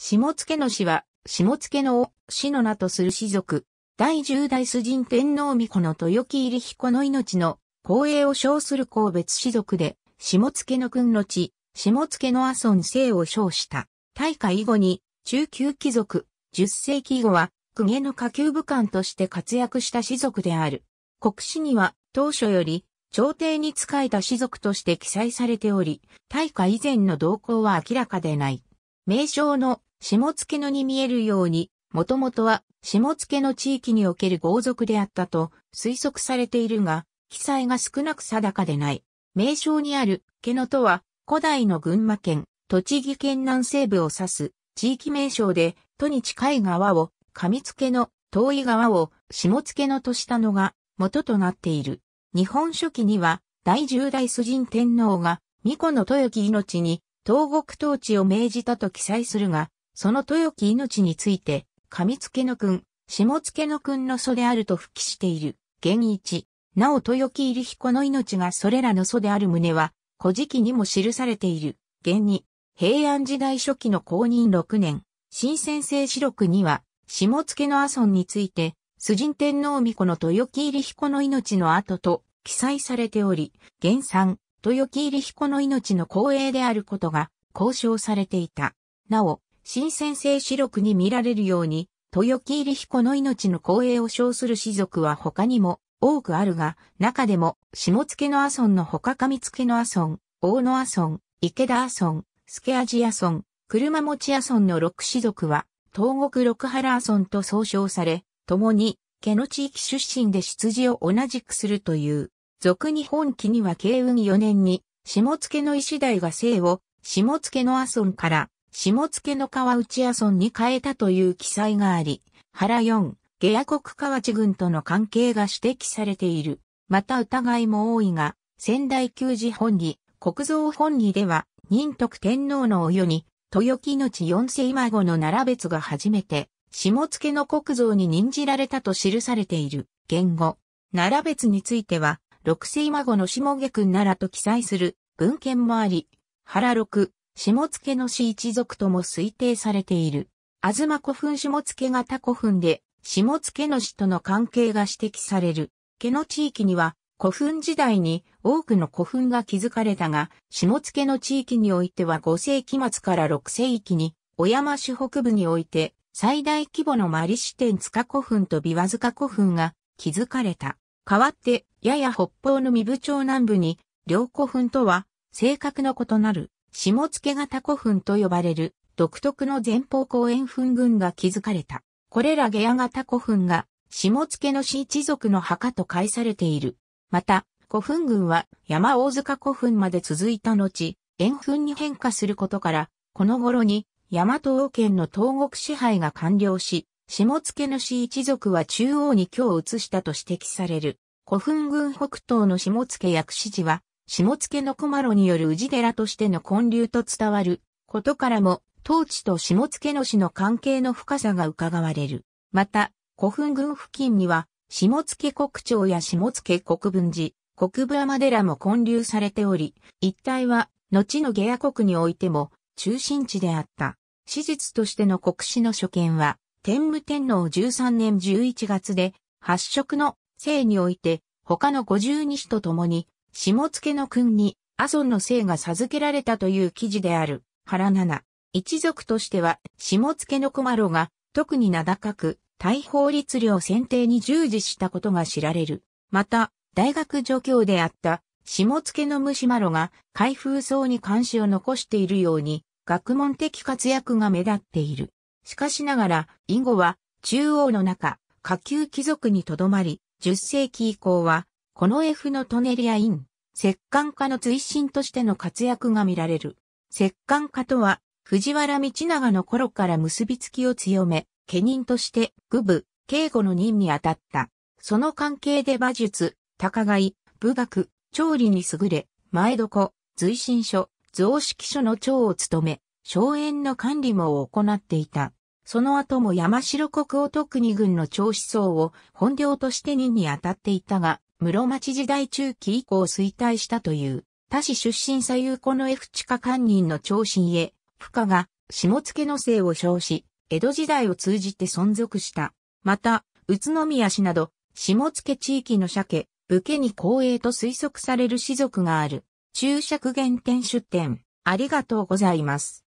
下野の氏は、下野のを、氏の名とする氏族、第十代主人天皇御子の豊木入彦の命の、光栄を称する公別氏族で、下野の君の地、下野の阿孫姓を称した。大化以後に、中級貴族、十世紀以後は、公家の下級武官として活躍した氏族である。国史には、当初より、朝廷に仕えた氏族として記載されており、大化以前の動向は明らかでない。名称の下野のに見えるように、もともとは下野の地域における豪族であったと推測されているが、記載が少なく定かでない。名称にある毛野とは、古代の群馬県、栃木県南西部を指す地域名称で、都に近い川を、上付の遠い川を下付のとしたのが元となっている。日本書紀には、第十代崇神天皇が、巫女の豊木命に、東国統治を命じたと記載するが、その豊き命について、上付の君、下付の君の祖であると復帰している、現一。なお豊き入彦の命がそれらの祖である旨は、古事記にも記されている、現二。平安時代初期の公認六年、新先生四六には、下付の阿孫について、崇神天皇御子の豊木入彦の命の後と記載されており、源三、豊木入彦の命の光栄であることが交渉されていた。なお、新鮮性視力に見られるように、豊木入彦の命の光栄を称する士族は他にも多くあるが、中でも、下付の阿村の他上付の阿村、大野阿村、池田阿村、助阿ジ阿村、車持ち阿村の六士族は、東国六原阿村と総称され、共に、家の地域出身で出自を同じくするという、俗日本記には慶運4年に、下付の石代が姓を、下付の阿村から、下野の川内屋村に変えたという記載があり、原4、下野国河内群との関係が指摘されている。また疑いも多いが、仙台旧寺本義、国蔵本義では、仁徳天皇のお世に、豊木の地四世孫の奈良別が初めて、下野の国蔵に任じられたと記されている。言語。奈良別については、六世孫の下下君奈良と記載する文献もあり、原六、下野の氏一族とも推定されている。ま古墳下野が他古墳で、下野の氏との関係が指摘される。家の地域には、古墳時代に多くの古墳が築かれたが、下野の地域においては5世紀末から6世紀に、小山市北部において、最大規模のマリシテン塚古墳とビワ塚古墳が築かれた。代わって、やや北方の身部町南部に、両古墳とは、性格の異なる下野型古墳と呼ばれる独特の前方後円墳群が築かれた。これら下野型古墳が下野の一族の墓と解されている。また、古墳群は山大塚古墳まで続いた後、円墳に変化することから、この頃に山東王権の東国支配が完了し、下野の一族は中央に居を移したと指摘される。古墳群北東の下野薬師寺は、下野の小麻路による氏寺としての建立と伝わることからも、当地と下野の市の関係の深さが伺われる。また、古墳群付近には、下野国町や下野国分寺、国部山寺も建立されており、一帯は、後の下野国においても、中心地であった。史実としての国史の所見は、天武天皇13年11月で、発色の生において、他の52史と共に、下付の君に、阿蘇の姓が授けられたという記事である、原七。一族としては、下付の駒路が、特に名高く、大法律令選定に従事したことが知られる。また、大学助教であった、下付の虫マロが、開封層に監視を残しているように、学問的活躍が目立っている。しかしながら、以後は、中央の中、下級貴族にとどまり、10世紀以降は、この F のトネリアイン、摂関家の追伸としての活躍が見られる。摂関家とは、藤原道長の頃から結びつきを強め、家人として、愚部、敬語の任に当たった。その関係で馬術、高貝、武学、調理に優れ、前床、随身書、増式書の長を務め、荘園の管理も行っていた。その後も山城国を特に軍の長思想を本領として任に当たっていたが、室町時代中期以降衰退したという、他市出身左右子の F 地下官人の長身へ、深が、下けの姓を称し、江戸時代を通じて存続した。また、宇都宮市など、下け地域の鮭、武家に光栄と推測される士族がある。注釈原点出典、ありがとうございます。